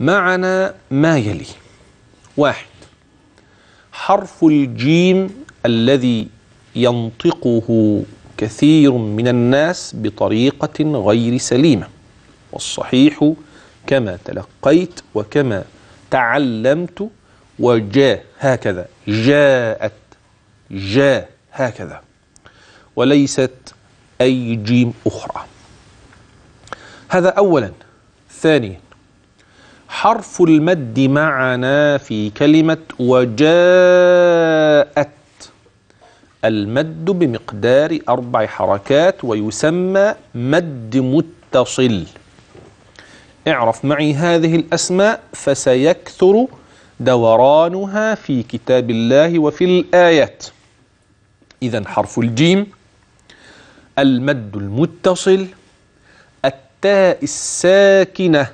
معنا ما يلي واحد حرف الجيم الذي ينطقه كثير من الناس بطريقة غير سليمة والصحيح كما تلقيت وكما تعلمت وجاء هكذا جاءت جاء هكذا وليست أي جيم أخرى هذا أولا ثانيا حرف المد معنا في كلمة وجاءت المد بمقدار أربع حركات ويسمى مد متصل اعرف معي هذه الأسماء فسيكثر دورانها في كتاب الله وفي الآيات إذا حرف الجيم المد المتصل التاء الساكنه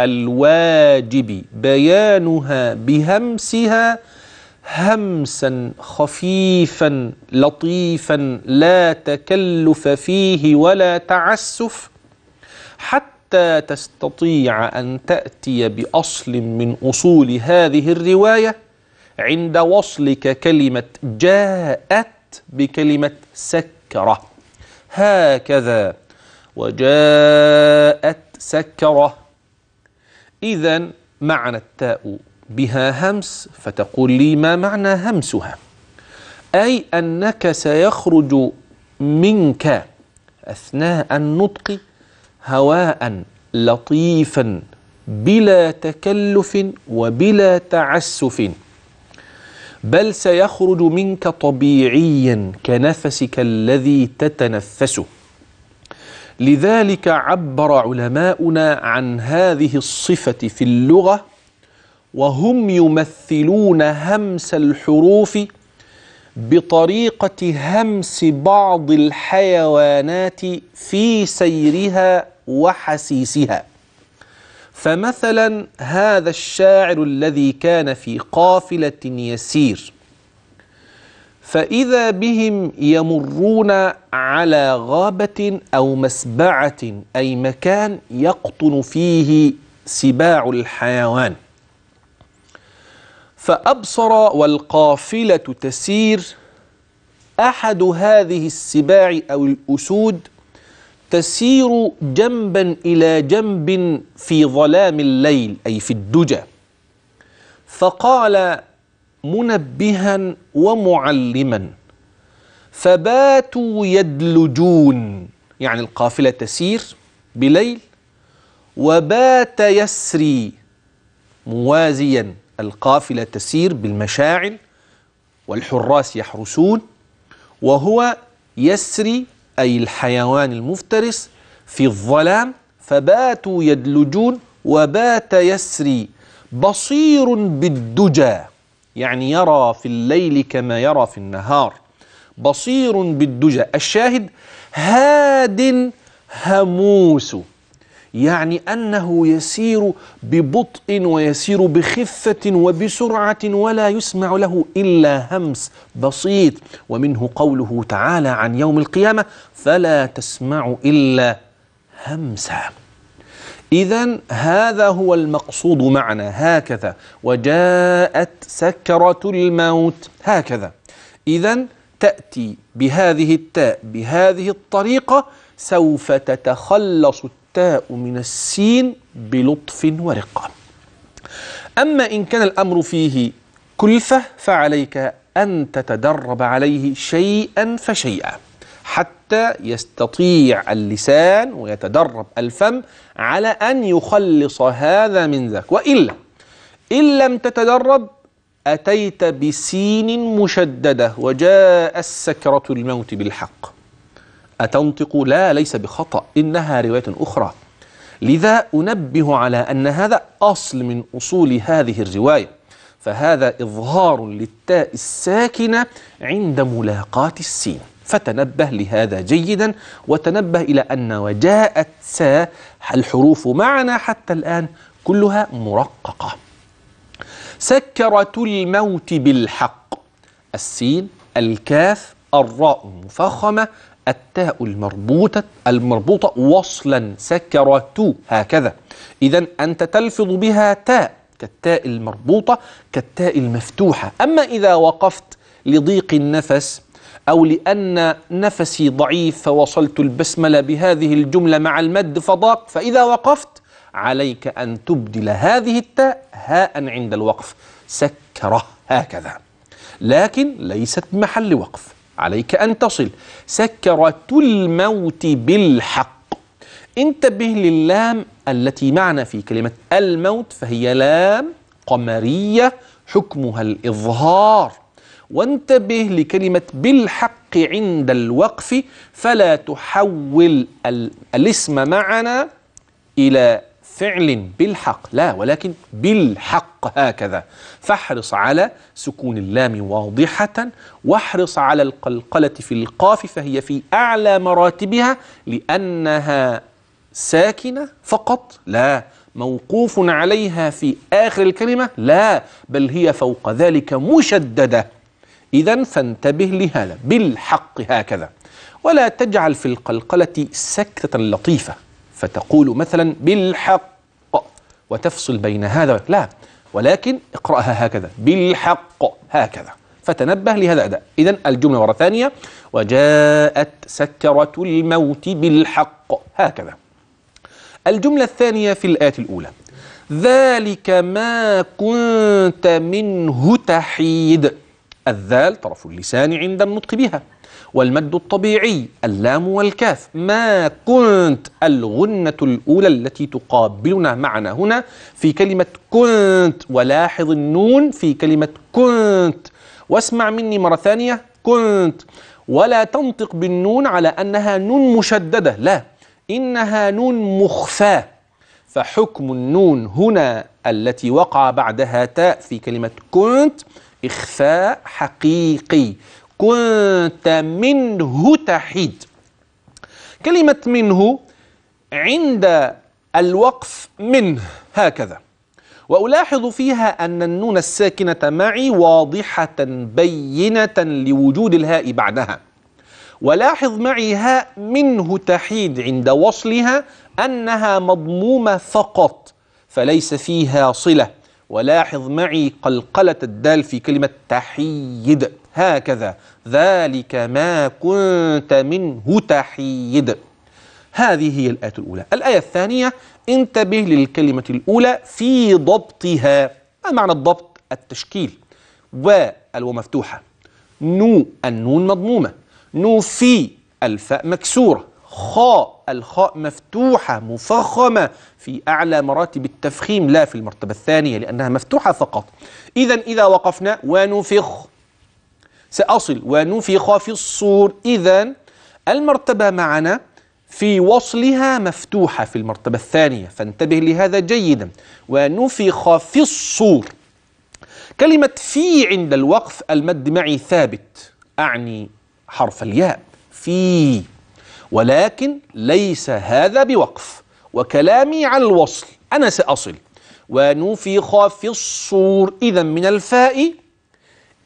الواجب بيانها بهمسها همسا خفيفا لطيفا لا تكلف فيه ولا تعسف حتى تستطيع ان تاتي باصل من اصول هذه الروايه عند وصلك كلمه جاءت بكلمه سكره هكذا وجاءت سكره إذا معنى التاء بها همس فتقول لي ما معنى همسها أي أنك سيخرج منك أثناء النطق هواء لطيفا بلا تكلف وبلا تعسف بل سيخرج منك طبيعيا كنفسك الذي تتنفسه لذلك عبر علماؤنا عن هذه الصفة في اللغة وهم يمثلون همس الحروف بطريقة همس بعض الحيوانات في سيرها وحسيسها فمثلا هذا الشاعر الذي كان في قافلة يسير فإذا بهم يمرون على غابة أو مسبعة أي مكان يقطن فيه سباع الحيوان فأبصر والقافلة تسير أحد هذه السباع أو الأسود تسير جنبا إلى جنب في ظلام الليل أي في الدجى فقال منبها ومعلما فباتوا يدلجون يعني القافلة تسير بليل وبات يسري موازيا القافلة تسير بالمشاعل والحراس يحرسون وهو يسري أي الحيوان المفترس في الظلام فباتوا يدلجون وبات يسري بصير بالدجى يعني يرى في الليل كما يرى في النهار بصير بالدجى الشاهد هاد هموس يعني أنه يسير ببطء ويسير بخفة وبسرعة ولا يسمع له إلا همس بسيط ومنه قوله تعالى عن يوم القيامة فلا تسمع إلا همسا إذا هذا هو المقصود معنا هكذا وجاءت سكرة الموت هكذا إذا تأتي بهذه التاء بهذه الطريقة سوف تتخلص التاء من السين بلطف ورقة أما إن كان الأمر فيه كلفة فعليك أن تتدرب عليه شيئا فشيئا حتى يستطيع اللسان ويتدرب الفم على أن يخلص هذا من ذاك وإلا إن لم تتدرب أتيت بسين مشددة وجاء السكرة الموت بالحق أتنطق لا ليس بخطأ إنها رواية أخرى لذا أنبه على أن هذا أصل من أصول هذه الرواية فهذا إظهار للتاء الساكنة عند ملاقاة السين فتنبه لهذا جيدا وتنبه إلى أن وجاءت سا الحروف معنا حتى الآن كلها مرققة سكرة الموت بالحق السين الكاف الراء المفخمة التاء المربوطة المربوطة وصلا سكرة هكذا إذا أنت تلفظ بها تاء كالتاء المربوطة كالتاء المفتوحة أما إذا وقفت لضيق النفس أو لأن نفسي ضعيف فوصلت البسملة بهذه الجملة مع المد فضاق فإذا وقفت عليك أن تبدل هذه التاء هاء عند الوقف سكره هكذا لكن ليست محل وقف عليك أن تصل سكرة الموت بالحق انتبه للام التي معنا في كلمة الموت فهي لام قمرية حكمها الإظهار وانتبه لكلمة بالحق عند الوقف فلا تحول الاسم معنا إلى فعل بالحق لا ولكن بالحق هكذا فاحرص على سكون اللام واضحة واحرص على القلقلة في القاف فهي في أعلى مراتبها لأنها ساكنة فقط لا موقوف عليها في آخر الكلمة لا بل هي فوق ذلك مشددة إذا فانتبه لهذا بالحق هكذا ولا تجعل في القلقلة سكتة لطيفة فتقول مثلا بالحق وتفصل بين هذا لا ولكن اقرأها هكذا بالحق هكذا فتنبه لهذا أداء إذا الجملة مرة ثانية وجاءت سكرة الموت بالحق هكذا الجملة الثانية في الآية الأولى ذلك ما كنت منه تحيد الذال طرف اللسان عند النطق بها والمد الطبيعي اللام والكاف ما كنت الغنة الأولى التي تقابلنا معنا هنا في كلمة كنت ولاحظ النون في كلمة كنت واسمع مني مرة ثانية كنت ولا تنطق بالنون على أنها نون مشددة لا إنها نون مخفاة فحكم النون هنا التي وقع بعدها تاء في كلمة كنت إخفاء حقيقي كنت منه تحيد كلمة منه عند الوقف منه هكذا وألاحظ فيها أن النون الساكنة معي واضحة بينة لوجود الهاء بعدها ولاحظ معي هاء منه تحيد عند وصلها أنها مضمومة فقط فليس فيها صلة ولاحظ معي قلقلة الدال في كلمة تحيد هكذا ذلك ما كنت منه تحيد هذه هي الآية الأولى الآية الثانية انتبه للكلمة الأولى في ضبطها ما معنى الضبط؟ التشكيل والو مفتوحة نو النون مضمومة نو في الفاء مكسورة خاء الخاء مفتوحة مفخمة في أعلى مراتب التفخيم لا في المرتبة الثانية لأنها مفتوحة فقط إذا إذا وقفنا ونفخ سأصل ونفخ في الصور إذا المرتبة معنا في وصلها مفتوحة في المرتبة الثانية فانتبه لهذا جيدا ونفخ في الصور كلمة في عند الوقف المد معي ثابت أعني حرف الياء في ولكن ليس هذا بوقف وكلامي عن الوصل أنا سأصل ونفخ في الصور إذا من الفاء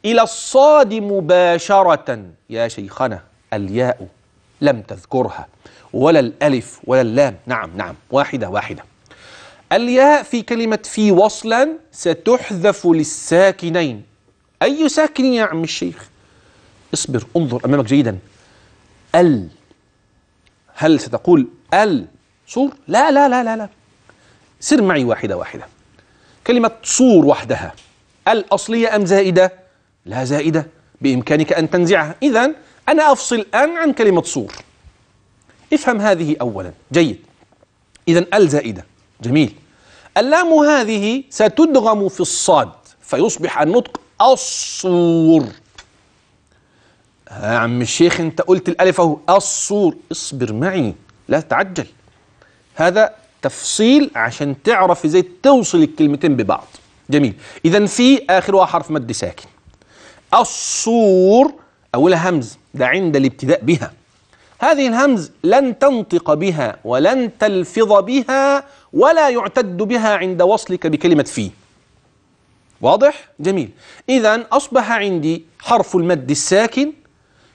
إلى الصاد مباشرة يا شيخنا الياء لم تذكرها ولا الألف ولا اللام نعم نعم واحدة واحدة الياء في كلمة في وصلا ستحذف للساكنين أي ساكن يا عم الشيخ اصبر انظر أمامك جيدا ال هل ستقول الصور لا لا لا لا لا سر معي واحدة واحدة كلمة صور وحدها الأصلية أم زائدة لا زائدة بإمكانك أن تنزعها إذا أنا أفصل الآن عن كلمة صور افهم هذه أولا جيد إذا ال زائدة جميل اللام هذه ستدغم في الصاد فيصبح النطق الصور يا عم الشيخ انت قلت الالف اهو الصور اصبر معي لا تعجل هذا تفصيل عشان تعرف ازاي توصل الكلمتين ببعض جميل اذا في اخرها حرف مد ساكن الصور اولها همز ده عند الابتداء بها هذه الهمز لن تنطق بها ولن تلفظ بها ولا يعتد بها عند وصلك بكلمه في واضح جميل اذا اصبح عندي حرف المد الساكن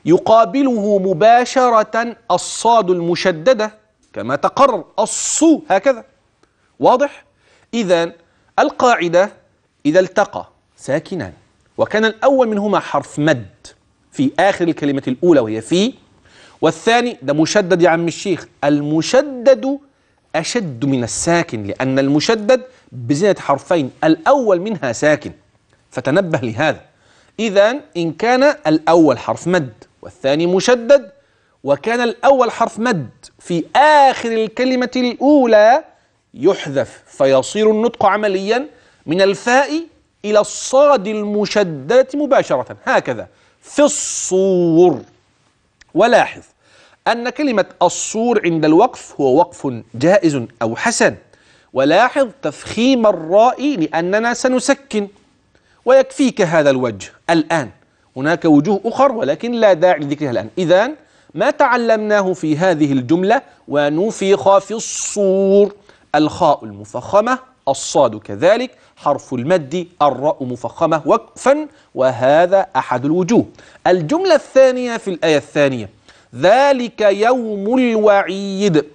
يقابله مباشرة الصاد المشددة كما تقرر الصو هكذا واضح؟ إذا القاعدة إذا التقى ساكنان وكان الأول منهما حرف مد في آخر الكلمة الأولى وهي في والثاني ده مشدد يا عم الشيخ المشدد أشد من الساكن لأن المشدد بزينة حرفين الأول منها ساكن فتنبه لهذا إذا إن كان الأول حرف مد والثاني مشدد وكان الأول حرف مد في آخر الكلمة الأولى يحذف فيصير النطق عمليا من الفاء إلى الصاد المشددة مباشرة هكذا في الصور ولاحظ أن كلمة الصور عند الوقف هو وقف جائز أو حسن ولاحظ تفخيم الراء لأننا سنسكن ويكفيك هذا الوجه الآن هناك وجوه أخر ولكن لا داعي لذكرها الآن إذا ما تعلمناه في هذه الجملة ونفخ في الصور الخاء المفخمة الصاد كذلك حرف المد الراء مفخمة وقفا وهذا أحد الوجوه الجملة الثانية في الآية الثانية ذلك يوم الوعيد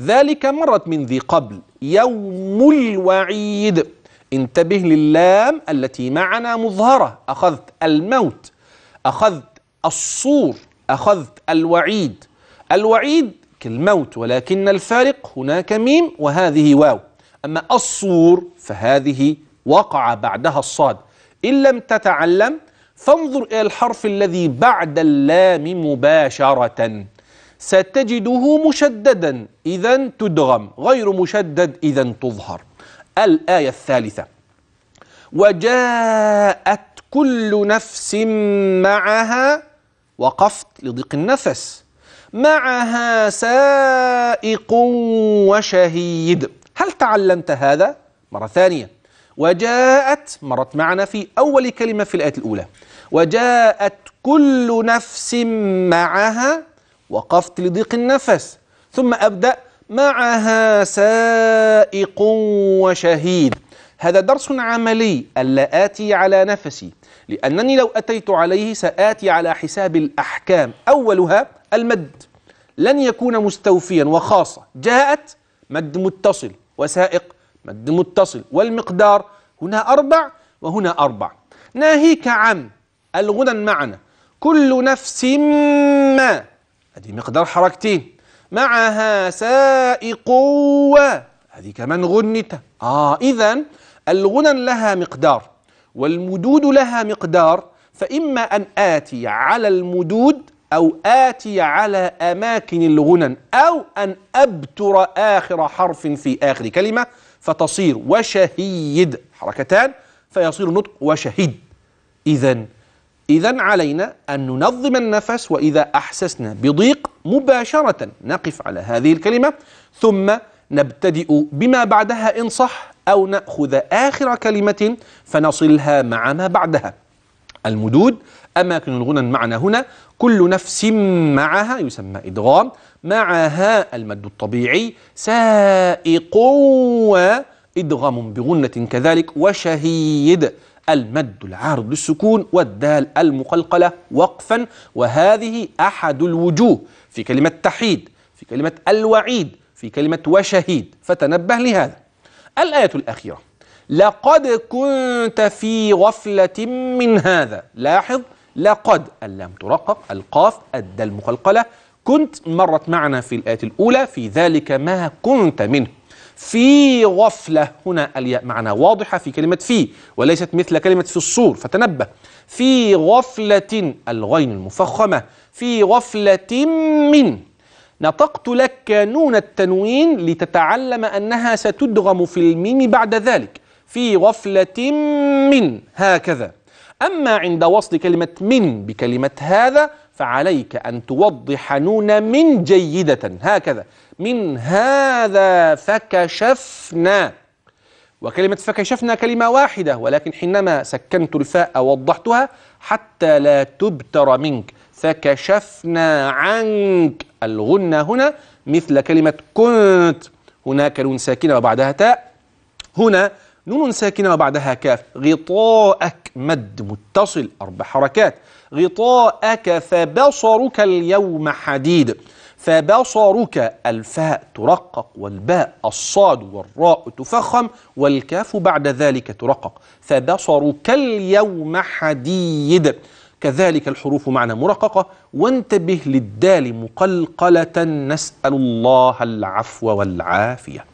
ذلك مرت من ذي قبل يوم الوعيد انتبه للام التي معنا مظهرة أخذت الموت أخذت الصور أخذت الوعيد الوعيد كالموت ولكن الفارق هناك ميم وهذه واو أما الصور فهذه وقع بعدها الصاد إن لم تتعلم فانظر إلى الحرف الذي بعد اللام مباشرة ستجده مشددا إذا تدغم غير مشدد إذا تظهر الآية الثالثة وجاءت كل نفس معها وقفت لضيق النفس معها سائق وشهيد هل تعلمت هذا؟ مرة ثانية وجاءت مرت معنا في أول كلمة في الآية الأولى وجاءت كل نفس معها وقفت لضيق النفس ثم أبدأ معها سائق وشهيد هذا درس عملي ألا آتي على نفسي لأنني لو أتيت عليه سآتي على حساب الأحكام أولها المد لن يكون مستوفيا وخاصة جاءت مد متصل وسائق مد متصل والمقدار هنا أربع وهنا أربع ناهيك عن الغنى معنا كل نفس ما هذه مقدار حركتين معها سائق و هذه كمان غنت آه إذا الغنى لها مقدار والمدود لها مقدار فإما أن آتي على المدود أو آتي على أماكن الغنى أو أن أبتر آخر حرف في آخر كلمة فتصير وشهيد حركتان فيصير نطق وشهيد إذا إذا علينا أن ننظم النفس وإذا أحسسنا بضيق مباشرة نقف على هذه الكلمة ثم نبتدئ بما بعدها إن صح أو نأخذ آخر كلمة فنصلها مع ما بعدها المدود أماكن الغنى المعنى هنا كل نفس معها يسمى إدغام معها المد الطبيعي سائق وإدغام بغنة كذلك وشهيد المد العارض للسكون والدال المقلقلة وقفا وهذه أحد الوجوه في كلمة تحيد في كلمة الوعيد في كلمة وشهيد فتنبه لهذا الآية الأخيرة لقد كنت في غفلة من هذا لاحظ لقد اللام ترقق القاف أدى المقلقلة كنت مرت معنا في الآية الأولى في ذلك ما كنت منه في غفلة هنا الياء معنا واضحة في كلمة في وليست مثل كلمة في الصور فتنبه في غفلة الغين المفخمة في غفلة من نطقت لك كانون التنوين لتتعلم أنها ستدغم في الميم بعد ذلك في غفلة من هكذا أما عند وصل كلمة من بكلمة هذا فعليك أن توضح نون من جيدة هكذا من هذا فكشفنا وكلمة فكشفنا كلمة واحدة ولكن حينما سكنت الفاء وضحتها حتى لا تبتر منك فكشفنا عنك الغنة هنا مثل كلمة كنت هناك نون ساكنة وبعدها تاء هنا نون ساكنة وبعدها كاف غطاءك مد متصل أربع حركات غطاءك فبصرك اليوم حديد فبصرك الفاء ترقق والباء الصاد والراء تفخم والكاف بعد ذلك ترقق فبصرك اليوم حديد كذلك الحروف معنى مرققة وانتبه للدال مقلقلة نسأل الله العفو والعافية